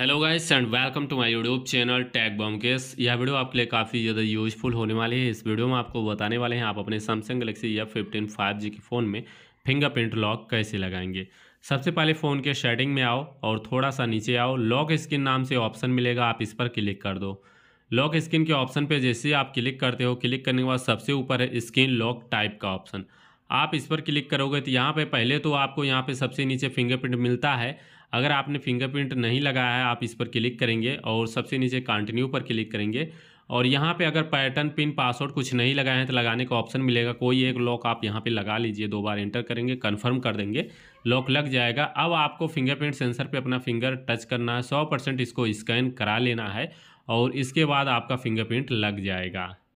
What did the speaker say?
hello guys and welcome to my YouTube channel tag bomb case यह video आपके लिए काफ़ी ज़्यादा यूजफुल होने वाली है इस वीडियो में आपको बताने वाले हैं आप अपने Samsung Galaxy A fifteen five G के फ़ोन में फिंगरप्रिंट लॉक कैसे लगाएंगे सबसे पहले फ़ोन के सेटिंग में आओ और थोड़ा सा नीचे आओ लॉक स्क्रीन नाम से ऑप्शन मिलेगा आप इस पर क्लिक कर दो लॉक स्क्रीन के ऑप्शन पर जैसे आप क्लिक करते हो क्लिक करने के बाद सबसे ऊपर है स्क्रीन लॉक टाइप का ऑप्शन आप इस पर क्लिक करोगे तो यहाँ पे पहले तो आपको यहाँ पे सबसे नीचे फिंगरप्रिंट मिलता है अगर आपने फिंगरप्रिंट नहीं लगाया है आप इस पर क्लिक करेंगे और सबसे नीचे कंटिन्यू पर क्लिक करेंगे और यहाँ पे अगर पैटर्न पिन पासवर्ड कुछ नहीं लगाए हैं तो लगाने का ऑप्शन मिलेगा कोई एक लॉक आप यहाँ पे लगा लीजिए दो बार एंटर करेंगे कंफर्म कर देंगे लॉक लग जाएगा अब आपको फिंगरप्रिंट सेंसर पे अपना फिंगर टच करना है सौ परसेंट इसको स्कैन करा लेना है और इसके बाद आपका फिंगरप्रिंट लग जाएगा